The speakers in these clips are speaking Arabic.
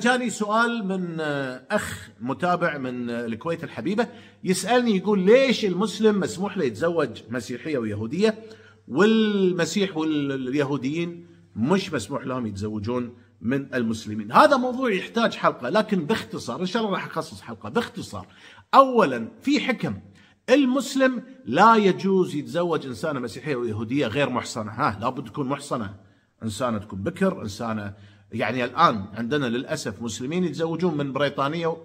جاني سؤال من آه، اخ متابع من آه، الكويت الحبيبه يسالني يقول ليش المسلم مسموح له يتزوج مسيحيه ويهوديه والمسيح واليهوديين مش مسموح لهم يتزوجون من المسلمين هذا موضوع يحتاج حلقه لكن باختصار ان شاء الله راح اخصص حلقه باختصار اولا في حكم المسلم لا يجوز يتزوج انسانه مسيحيه ويهوديه غير محصنه ها لابد تكون محصنه انسانه تكون بكر انسانه يعني الان عندنا للاسف مسلمين يتزوجون من بريطانيه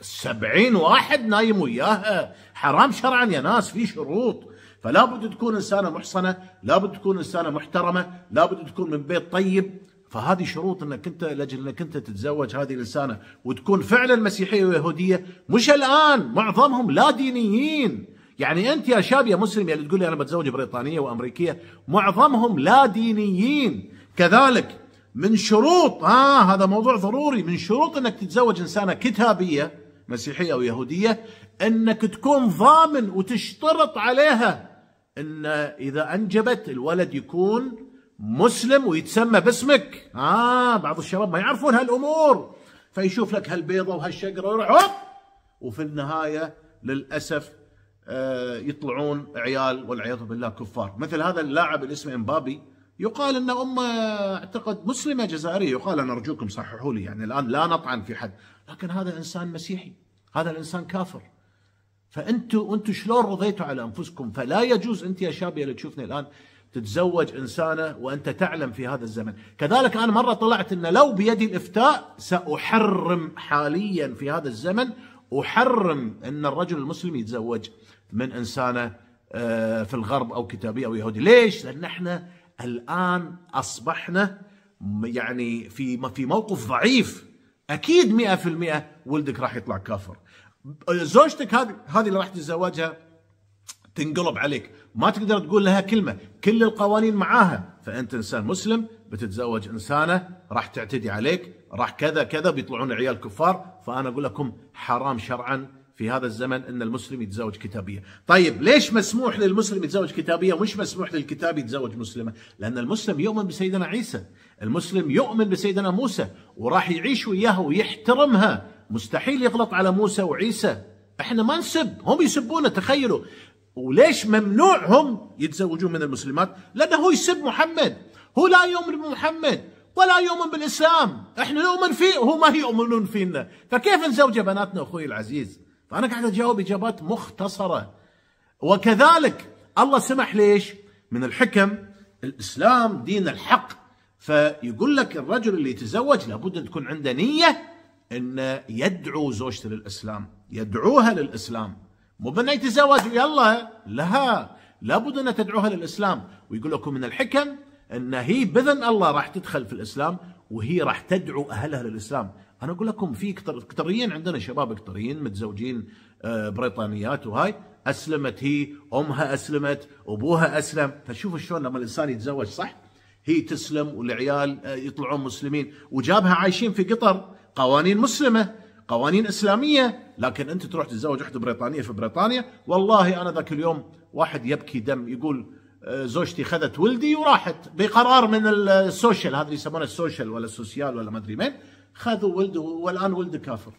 70 واحد نايم وياها حرام شرعا يا ناس في شروط فلا بد تكون انسانه محصنه، لا بد تكون انسانه محترمه، لا بد تكون من بيت طيب، فهذه شروط انك انت لاجل انك انت تتزوج هذه الانسانه وتكون فعلا مسيحيه ويهوديه، مش الان معظمهم لا دينيين، يعني انت يا شاب يا مسلم يا اللي يعني تقول لي انا بتزوج بريطانيه وامريكيه، معظمهم لا دينيين، كذلك من شروط آه هذا موضوع ضروري من شروط أنك تتزوج إنسانة كتابية مسيحية أو يهودية أنك تكون ضامن وتشترط عليها أن إذا أنجبت الولد يكون مسلم ويتسمى باسمك آه بعض الشباب ما يعرفون هالأمور فيشوف لك هالبيضة وهالشقرة ويروح هوب وفي النهاية للأسف آه يطلعون عيال والعياذ بالله كفار مثل هذا اللاعب اللي اسمه امبابي يقال ان امه اعتقد مسلمه جزائريه يقال انا ارجوكم صححوا لي يعني الان لا نطعن في حد لكن هذا انسان مسيحي هذا الانسان كافر فانتوا انتوا شلون رضيتوا على انفسكم فلا يجوز انت يا شاب اللي تشوفني الان تتزوج انسانه وانت تعلم في هذا الزمن، كذلك انا مره طلعت ان لو بيدي الافتاء ساحرم حاليا في هذا الزمن احرم ان الرجل المسلم يتزوج من انسانه آه، في الغرب او كتابي او يهودي، ليش؟ لان احنا الآن أصبحنا يعني في في موقف ضعيف أكيد 100% ولدك راح يطلع كافر زوجتك هذه هذه اللي راح تتزوجها تنقلب عليك ما تقدر تقول لها كلمة كل القوانين معاها فأنت إنسان مسلم بتتزوج إنسانة راح تعتدي عليك راح كذا كذا بيطلعون عيال كفار فأنا أقول لكم حرام شرعا في هذا الزمن ان المسلم يتزوج كتابيه، طيب ليش مسموح للمسلم يتزوج كتابيه ومش مسموح للكتاب يتزوج مسلمه؟ لان المسلم يؤمن بسيدنا عيسى، المسلم يؤمن بسيدنا موسى وراح يعيش وياها ويحترمها، مستحيل يغلط على موسى وعيسى، احنا ما نسب، هم يسبونه تخيلوا، وليش ممنوع هم يتزوجون من المسلمات؟ لانه هو يسب محمد، هو لا يؤمن بمحمد، ولا يؤمن بالاسلام، احنا نؤمن فيه وهو ما يؤمنون فينا، فكيف نزوجه بناتنا اخوي العزيز؟ فأنا قاعد أجاوب إجابات مختصرة وكذلك الله سمح ليش من الحكم الإسلام دين الحق فيقول لك الرجل اللي يتزوج لابد أن تكون عنده نية أن يدعو زوجته للإسلام يدعوها للإسلام مو بأنه يتزوج ويلا لها لابد أن تدعوها للإسلام ويقول لكم من الحكم أن هي بإذن الله راح تدخل في الإسلام وهي راح تدعو أهلها للإسلام انا اقول لكم في قطريين عندنا شباب قطريين متزوجين آه، بريطانيات وهاي اسلمت هي امها اسلمت ابوها اسلم فشوفوا شلون لما الانسان يتزوج صح هي تسلم والعيال آه، يطلعون مسلمين وجابها عايشين في قطر قوانين مسلمه قوانين اسلاميه لكن انت تروح تتزوج وحده بريطانيه في بريطانيا والله انا ذاك اليوم واحد يبكي دم يقول آه، زوجتي خذت ولدي وراحت بقرار من السوشيال هذا اللي يسمونه السوشيال ولا السوسيال ولا ما ادري مين خذوا ولده والآن ولده كافر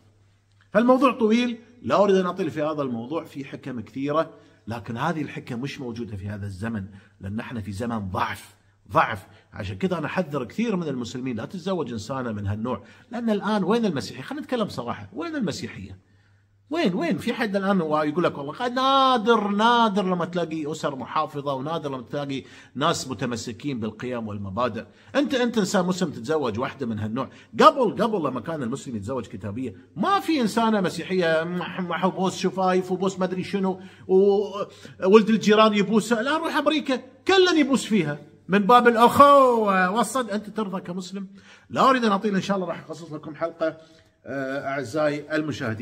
فالموضوع طويل لا أريد أن أطيل في هذا الموضوع في حكم كثيرة لكن هذه الحكم مش موجودة في هذا الزمن لأن احنا في زمن ضعف ضعف عشان كذا أنا أحذر كثير من المسلمين لا تتزوج إنسانة من هالنوع لأن الآن وين المسيحية خلينا نتكلم صراحة وين المسيحية وين وين في حد الان يقول لك والله نادر نادر لما تلاقي اسر محافظه ونادر لما تلاقي ناس متمسكين بالقيم والمبادئ، انت انت انسان مسلم تتزوج واحده من هالنوع، قبل قبل لما كان المسلم يتزوج كتابيه، ما في انسانه مسيحيه محبوس شفايف وبوس ما ادري شنو وولد الجيران يبوس لا روح امريكا كلن يبوس فيها، من باب الاخوه والصد انت ترضى كمسلم؟ لا اريد ان اطيل ان شاء الله راح اخصص لكم حلقه آه، اعزائي المشاهدين.